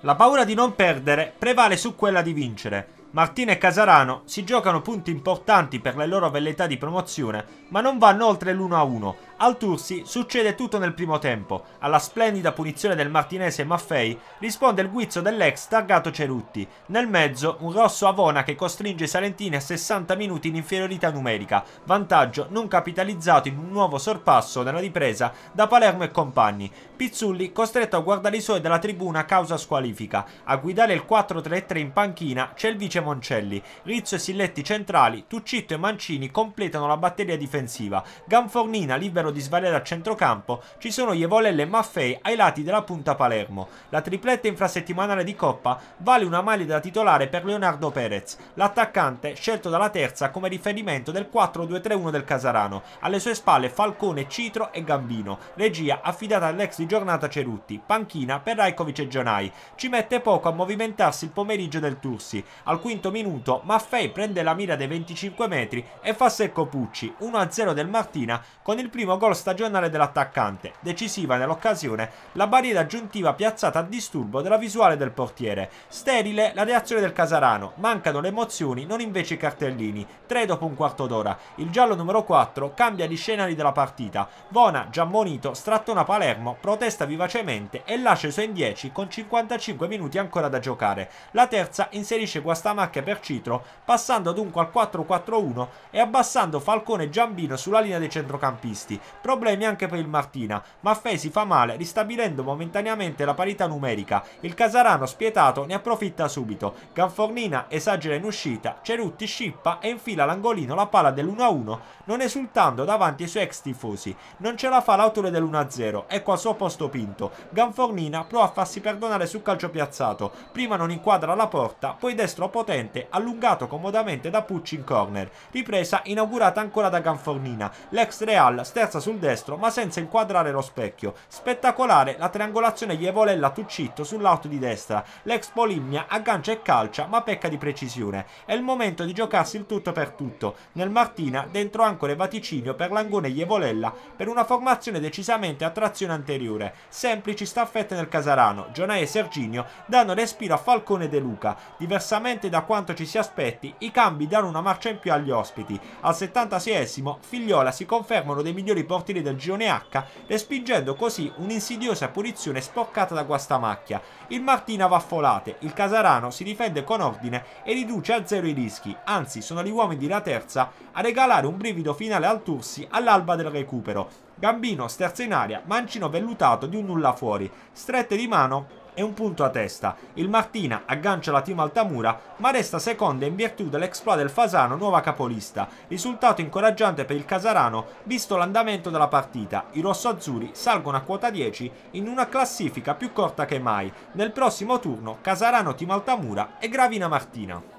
La paura di non perdere prevale su quella di vincere. Martina e Casarano si giocano punti importanti per le loro velleità di promozione, ma non vanno oltre l'1-1 al Tursi succede tutto nel primo tempo. Alla splendida punizione del martinese Maffei risponde il guizzo dell'ex targato Cerutti. Nel mezzo un rosso Avona che costringe i salentini a 60 minuti in inferiorità numerica, vantaggio non capitalizzato in un nuovo sorpasso nella ripresa da Palermo e compagni. Pizzulli costretto a guardare i suoi dalla tribuna a causa squalifica. A guidare il 4-3-3 in panchina c'è il vice Moncelli. Rizzo e Silletti centrali, Tuccitto e Mancini completano la batteria difensiva. Ganfornina libera cercarono di svariare a centrocampo, ci sono Ievolelle e Maffei ai lati della punta Palermo. La tripletta infrasettimanale di Coppa vale una maglia da titolare per Leonardo Perez, l'attaccante scelto dalla terza come riferimento del 4-2-3-1 del Casarano. Alle sue spalle Falcone, Citro e Gambino. Regia affidata all'ex di giornata Cerutti, panchina per Rajkovic e Gionai. Ci mette poco a movimentarsi il pomeriggio del Tursi. Al quinto minuto Maffei prende la mira dei 25 metri e fa secco Pucci, 1-0 del Martina con il primo gol stagionale dell'attaccante, decisiva nell'occasione la barriera aggiuntiva piazzata a disturbo della visuale del portiere. Sterile la reazione del Casarano, mancano le emozioni, non invece i cartellini. 3 dopo un quarto d'ora, il giallo numero 4 cambia gli scenari della partita. Vona, già ammonito, strattona Palermo, protesta vivacemente e lascia i suoi in 10 con 55 minuti ancora da giocare. La terza inserisce Guastamacchia per Citro, passando dunque al 4-4-1 e abbassando Falcone e Giambino sulla linea dei centrocampisti. Problemi anche per il Martina. Maffei si fa male, ristabilendo momentaneamente la parità numerica. Il Casarano, spietato, ne approfitta subito. Ganfornina esagera in uscita, Cerutti scippa e infila all'angolino la palla dell'1-1, non esultando davanti ai suoi ex tifosi. Non ce la fa l'autore dell'1-0, ecco al suo posto Pinto. Ganfornina prova a farsi perdonare sul calcio piazzato. Prima non inquadra la porta, poi destro potente, allungato comodamente da Pucci in corner. Ripresa inaugurata ancora da Ganfornina. L'ex Real sterza rimbalza sul destro ma senza inquadrare lo specchio. Spettacolare la triangolazione Jevolella Tuccitto sull'auto di destra. L'ex Bolimia aggancia e calcia ma pecca di precisione. È il momento di giocarsi il tutto per tutto. Nel Martina dentro ancora il vaticinio per Langone Jevolella per una formazione decisamente a trazione anteriore. Semplici staffette nel Casarano, Giona e Serginio danno respiro a Falcone e De Luca. Diversamente da quanto ci si aspetti, i cambi danno una marcia in più agli ospiti. Al 76esimo Figliola si confermano dei migliori portieri del girone H, respingendo così un'insidiosa punizione spoccata da Guastamacchia. Il Martina va a folate, il Casarano si difende con ordine e riduce a zero i rischi, anzi sono gli uomini della Terza a regalare un brivido finale al Tursi all'alba del recupero. Gambino sterza in aria, mancino vellutato di un nulla fuori, strette di mano e un punto a testa. Il Martina aggancia la team Altamura, ma resta seconda in virtù dell'exploit del Fasano, nuova capolista. Risultato incoraggiante per il Casarano, visto l'andamento della partita. I rossoazzurri salgono a quota 10 in una classifica più corta che mai. Nel prossimo turno Casarano team Altamura e Gravina Martina.